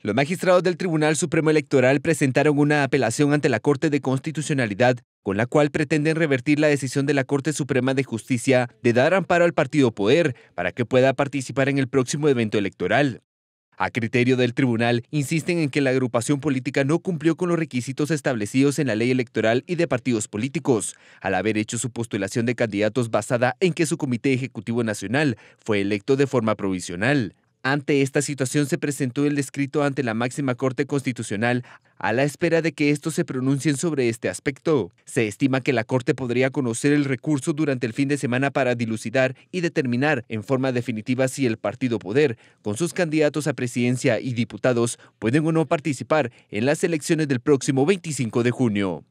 Los magistrados del Tribunal Supremo Electoral presentaron una apelación ante la Corte de Constitucionalidad con la cual pretenden revertir la decisión de la Corte Suprema de Justicia de dar amparo al partido Poder para que pueda participar en el próximo evento electoral. A criterio del tribunal, insisten en que la agrupación política no cumplió con los requisitos establecidos en la ley electoral y de partidos políticos, al haber hecho su postulación de candidatos basada en que su Comité Ejecutivo Nacional fue electo de forma provisional. Ante esta situación se presentó el descrito ante la máxima Corte Constitucional a la espera de que estos se pronuncien sobre este aspecto. Se estima que la Corte podría conocer el recurso durante el fin de semana para dilucidar y determinar en forma definitiva si el partido poder, con sus candidatos a presidencia y diputados, pueden o no participar en las elecciones del próximo 25 de junio.